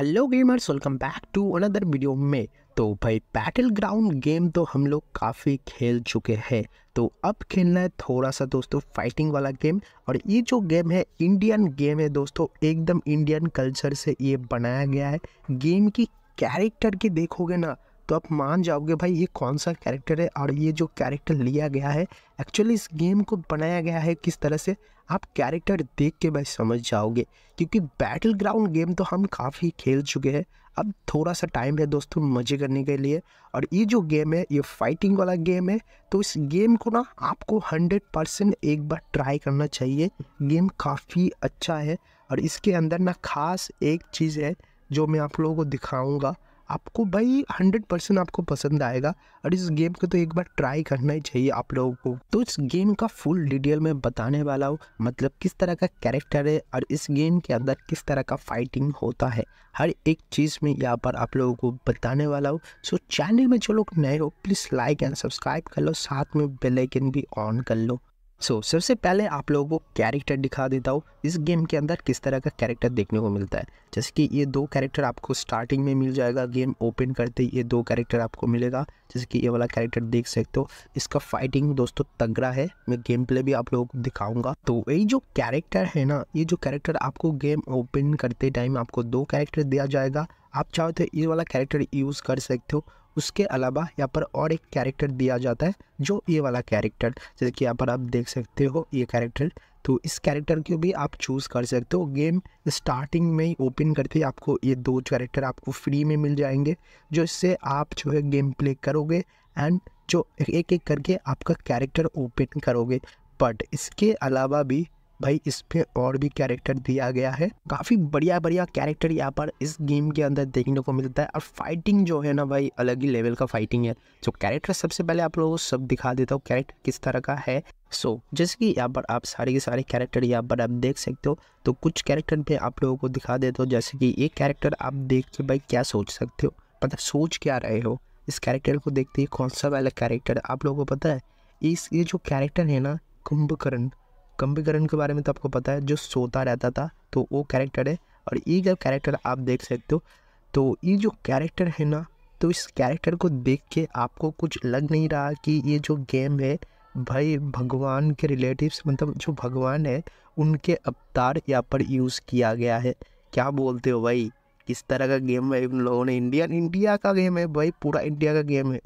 Hello gamers welcome back to another video में तो भाई बैटल ग्राउंड गेम तो हम लोग काफ़ी खेल चुके हैं तो अब खेलना है थोड़ा सा दोस्तों फाइटिंग वाला गेम और ये जो गेम है इंडियन गेम है दोस्तों एकदम इंडियन कल्चर से ये बनाया गया है गेम की कैरेक्टर की देखोगे ना तो आप मान जाओगे भाई ये कौन सा कैरेक्टर है और ये जो कैरेक्टर लिया गया है एक्चुअली इस गेम को बनाया गया है किस तरह से आप कैरेक्टर देख के भाई समझ जाओगे क्योंकि बैटल ग्राउंड गेम तो हम काफ़ी खेल चुके हैं अब थोड़ा सा टाइम है दोस्तों मज़े करने के लिए और ये जो गेम है ये फाइटिंग वाला गेम है तो इस गेम को ना आपको हंड्रेड परसेंट एक बार ट्राई करना चाहिए गेम काफ़ी अच्छा है और इसके अंदर ना खास एक चीज़ है जो मैं आप लोगों को दिखाऊंगा आपको भाई हंड्रेड परसेंट आपको पसंद आएगा और इस गेम को तो एक बार ट्राई करना ही चाहिए आप लोगों को तो इस गेम का फुल डिटेल में बताने वाला हूँ मतलब किस तरह का कैरेक्टर है और इस गेम के अंदर किस तरह का फाइटिंग होता है हर एक चीज़ में यहाँ पर आप लोगों को बताने वाला हूँ सो चैनल में जो लोग नए हो प्लीज़ लाइक एंड सब्सक्राइब कर लो साथ में बेलाइकन भी ऑन कर लो सो so, सबसे पहले आप लोगों को कैरेक्टर दिखा देता हूँ इस गेम के अंदर किस तरह का कैरेक्टर देखने को मिलता है जैसे कि ये दो कैरेक्टर आपको स्टार्टिंग में मिल जाएगा गेम ओपन करते ही ये दो कैरेक्टर आपको मिलेगा जैसे कि ये वाला कैरेक्टर देख सकते हो इसका फाइटिंग दोस्तों तगड़ा है मैं गेम प्ले भी आप लोगों को दिखाऊंगा तो यही जो कैरेक्टर है ना ये जो कैरेक्टर आपको गेम ओपन करते टाइम आपको दो कैरेक्टर दिया जाएगा आप चाहो तो ये वाला कैरेक्टर यूज़ कर सकते हो उसके अलावा यहाँ पर और एक कैरेक्टर दिया जाता है जो ये वाला कैरेक्टर जैसे कि यहाँ पर आप देख सकते हो ये कैरेक्टर तो इस कैरेक्टर को भी आप चूज़ कर सकते हो गेम स्टार्टिंग में ही ओपन करते ही आपको ये दो कैरेक्टर आपको फ्री में मिल जाएंगे जो इससे आप जो है गेम प्ले करोगे एंड जो एक एक करके आपका कैरेक्टर ओपन करोगे बट इसके अलावा भी भाई इस पर और भी कैरेक्टर दिया गया है काफ़ी बढ़िया बढ़िया कैरेक्टर यहाँ पर इस गेम के अंदर देखने को मिलता है और फाइटिंग जो है ना भाई अलग ही लेवल का फाइटिंग है जो कैरेक्टर सबसे पहले आप लोगों को सब दिखा देता हूँ कैरेक्टर किस तरह का है सो so, जैसे कि यहाँ पर आप सारे के सारे कैरेक्टर यहाँ पर आप देख सकते हो तो कुछ कैरेक्टर पे आप लोगों को दिखा देता हूँ जैसे कि ये कैरेक्टर आप देख के भाई क्या सोच सकते हो मतलब सोच क्या रहे हो इस कैरेक्टर को देखते ही कौन सा वाला कैरेक्टर आप लोगों को पता है इस ये जो कैरेक्टर है ना कुंभकर्ण कंबीकरण के बारे में तो आपको पता है जो सोता रहता था तो वो कैरेक्टर है और ये जब कैरेक्टर आप देख सकते हो तो ये जो कैरेक्टर है ना तो इस कैरेक्टर को देख के आपको कुछ लग नहीं रहा कि ये जो गेम है भाई भगवान के रिलेटिव्स मतलब जो भगवान है उनके अवतार यहाँ पर यूज़ किया गया है क्या बोलते हो भाई किस तरह का गेम है उन लोगों ने इंडिया इंडिया का गेम है भाई पूरा इंडिया का गेम है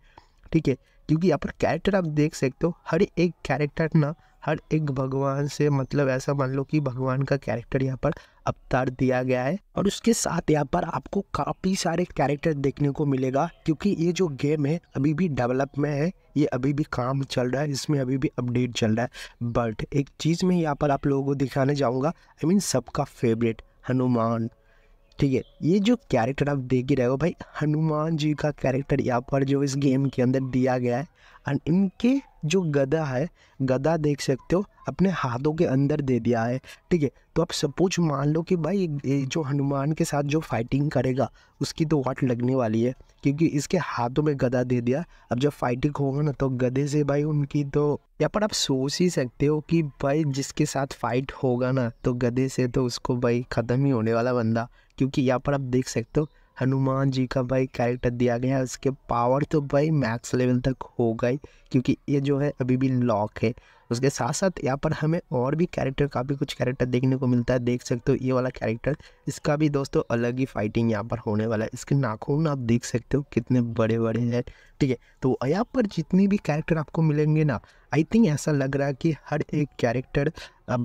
ठीक है क्योंकि यहाँ पर कैरेक्टर आप देख सकते हो हर एक कैरेक्टर ना हर एक भगवान से मतलब ऐसा मान लो कि भगवान का कैरेक्टर यहाँ पर अवतार दिया गया है और उसके साथ यहाँ पर आपको काफ़ी सारे कैरेक्टर देखने को मिलेगा क्योंकि ये जो गेम है अभी भी डेवलप में है ये अभी भी काम चल रहा है इसमें अभी भी अपडेट चल रहा है बट एक चीज़ में यहाँ पर आप लोगों को दिखाने जाऊँगा आई मीन सबका फेवरेट हनुमान ठीक है ये जो कैरेक्टर आप देख ही रहे हो भाई हनुमान जी का कैरेक्टर यहाँ पर जो इस गेम के अंदर दिया गया है एंड इनके जो गदा है गदा देख सकते हो अपने हाथों के अंदर दे दिया है ठीक है तो आप सपोज मान लो कि भाई जो हनुमान के साथ जो फाइटिंग करेगा उसकी तो वाट लगने वाली है क्योंकि इसके हाथों में गदा दे दिया अब जब फाइटिंग होगा ना तो गधे से भाई उनकी तो या पर आप सोच ही सकते हो कि भाई जिसके साथ फाइट होगा ना तो गधे से तो उसको भाई ख़त्म ही होने वाला बंदा क्योंकि यहाँ पर आप देख सकते हो हनुमान जी का भाई कैरेक्टर दिया गया है उसके पावर तो भाई मैक्स लेवल तक हो गई क्योंकि ये जो है अभी भी लॉक है उसके साथ साथ यहाँ पर हमें और भी कैरेक्टर काफ़ी कुछ कैरेक्टर देखने को मिलता है देख सकते हो ये वाला कैरेक्टर इसका भी दोस्तों अलग ही फाइटिंग यहाँ पर होने वाला है इसके नाखून आप देख सकते हो कितने बड़े बड़े हैं ठीक है तो यहाँ पर जितनी भी कैरेक्टर आपको मिलेंगे ना आई थिंक ऐसा लग रहा है कि हर एक कैरेक्टर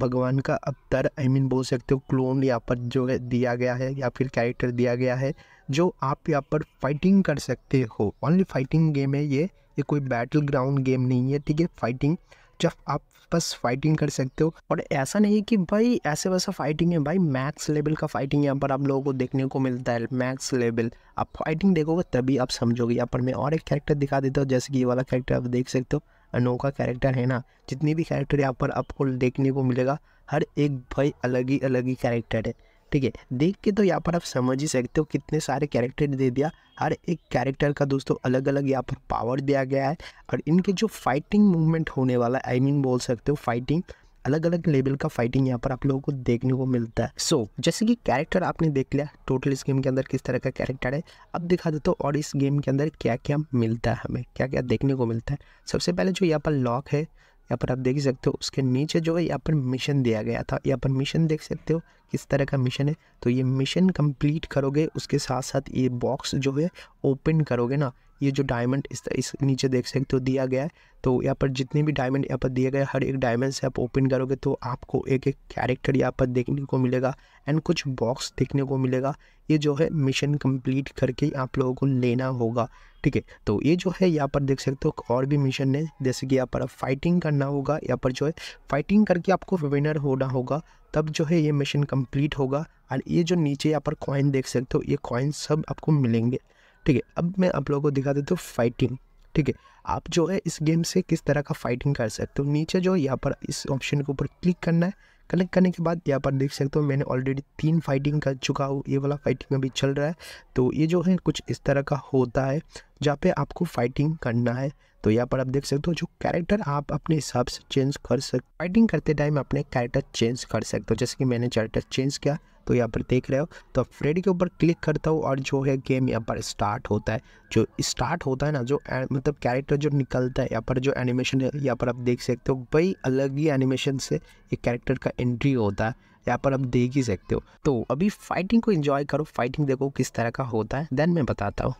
भगवान का अवतार आई मीन बोल सकते हो क्लोन यहाँ पर जो है दिया गया है या फिर कैरेक्टर दिया गया है जो आप यहाँ पर फाइटिंग कर सकते हो ओनली फाइटिंग गेम है ये ये कोई बैटल ग्राउंड गेम नहीं है ठीक है फाइटिंग जब आप बस फाइटिंग कर सकते हो और ऐसा नहीं है कि भाई ऐसे वैसा फाइटिंग है भाई मैक्स लेवल का फाइटिंग यहाँ पर आप लोगों को देखने को मिलता है मैक्स लेवल आप फाइटिंग देखोगे तभी आप समझोगे यहाँ पर मैं और एक कैरेक्टर दिखा देता हूँ जैसे कि ये वाला कैरेक्टर आप देख सकते हो अनोखा कैरेक्टर है ना जितनी भी कैरेक्टर यहाँ पर आपको देखने को मिलेगा हर एक भाई अलग ही अलग ही कैरेक्टर है ठीक है देख के तो यहाँ पर आप समझ ही सकते हो कितने सारे कैरेक्टर दे दिया हर एक कैरेक्टर का दोस्तों अलग अलग यहाँ पर पावर दिया गया है और इनके जो फाइटिंग मूवमेंट होने वाला आई I मीन mean बोल सकते हो फाइटिंग अलग अलग लेवल का फाइटिंग यहाँ पर आप लोगों को देखने को मिलता है सो so, जैसे कि कैरेक्टर आपने देख लिया टोटल इस गेम के अंदर किस तरह का कैरेक्टर है अब दिखा देता हूँ और इस गेम के अंदर क्या क्या मिलता है हमें क्या क्या देखने को मिलता है सबसे पहले जो यहाँ पर लॉक है यहाँ पर आप देख सकते हो उसके नीचे जो है यहाँ पर मिशन दिया गया था यहाँ पर मिशन देख सकते हो किस तरह का मिशन है तो ये मिशन कंप्लीट करोगे उसके साथ साथ ये बॉक्स जो है ओपन करोगे ना ये जो डायमंड इस, इस नीचे देख सकते हो दिया गया है तो यहाँ पर जितने भी डायमंड यहाँ पर दिए गए हर एक डायमंड से आप ओपन करोगे तो आपको एक एक कैरेक्टर यहाँ पर देखने को मिलेगा एंड कुछ बॉक्स देखने को मिलेगा ये जो है मिशन कंप्लीट करके आप लोगों को लेना होगा ठीक है तो ये जो है यहाँ पर देख सकते हो और भी मिशन है जैसे कि यहाँ पर फाइटिंग करना होगा यहाँ पर जो है फाइटिंग करके आपको विनर होना होगा तब जो है ये मिशन कंप्लीट होगा और ये जो नीचे यहाँ पर कॉइन देख सकते हो ये कॉइन सब आपको मिलेंगे ठीक है अब मैं आप लोगों को दिखा देता हूँ फाइटिंग ठीक है आप जो है इस गेम से किस तरह का फाइटिंग कर सकते हो नीचे जो यहाँ पर इस ऑप्शन के ऊपर क्लिक करना है कनेक्ट करने के बाद यहाँ पर देख सकते हो मैंने ऑलरेडी तीन फाइटिंग कर चुका हूँ ये वाला फाइटिंग अभी चल रहा है तो ये जो है कुछ इस तरह का होता है जहाँ पे आपको फाइटिंग करना है तो यहाँ पर आप देख सकते हो जो कैरेक्टर आप अपने हिसाब से चेंज कर सकते फाइटिंग करते टाइम अपने कैरेक्टर चेंज कर सकते हो जैसे कि मैंने कैरेक्टर चेंज किया तो यहाँ पर देख रहे हो तो फ्रेड के ऊपर क्लिक करता हूँ और जो है गेम यहाँ पर स्टार्ट होता है जो स्टार्ट होता है ना जो मतलब कैरेक्टर जो निकलता है यहाँ पर जो एनिमेशन है यहाँ पर आप देख सकते हो वही अलग ही एनिमेशन से ये कैरेक्टर का एंट्री होता है यहाँ पर आप देख ही सकते हो तो अभी फाइटिंग को इंजॉय करो फाइटिंग देखो किस तरह का होता है देन मैं बताता हूँ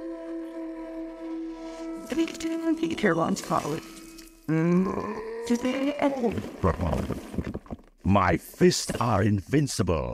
going to take your lunch, Polly. My fists are invincible.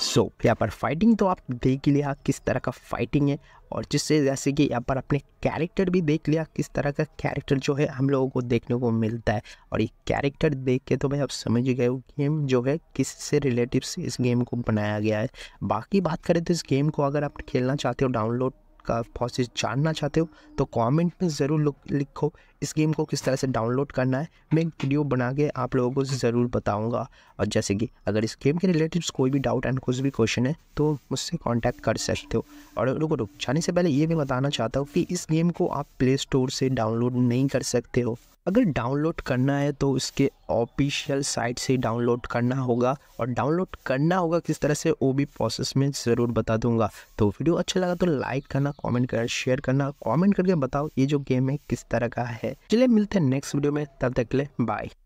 So so, यहाँ पर फाइटिंग तो आप देख लिया किस तरह का फाइटिंग है और जिससे जैसे कि यहाँ पर अपने कैरेक्टर भी देख लिया किस तरह का कैरेक्टर जो है हम लोगों को देखने को मिलता है और ये कैरेक्टर देख के तो भाई आप समझ गए गेम जो है किस से रिलेटिव से इस गेम को बनाया गया है बाकी बात करें तो इस गेम को अगर आप खेलना चाहते हो डाउनलोड का प्रोसेस जानना चाहते हो तो कमेंट में ज़रूर लिखो इस गेम को किस तरह से डाउनलोड करना है मैं एक वीडियो बना के आप लोगों को ज़रूर बताऊंगा और जैसे कि अगर इस गेम के रिलेटिव कोई भी डाउट एंड कुछ भी क्वेश्चन है तो मुझसे कॉन्टैक्ट कर सकते हो और रुको रुक जाने से पहले ये भी बताना चाहता हूँ कि इस गेम को आप प्ले स्टोर से डाउनलोड नहीं कर सकते हो अगर डाउनलोड करना है तो उसके ऑफिशियल साइट से डाउनलोड करना होगा और डाउनलोड करना होगा किस तरह से वो भी प्रोसेस में ज़रूर बता दूंगा तो वीडियो अच्छा लगा तो लाइक करना कमेंट करना शेयर करना कमेंट करके बताओ ये जो गेम है किस तरह का है चलिए मिलते हैं नेक्स्ट वीडियो में तब तक ले बाय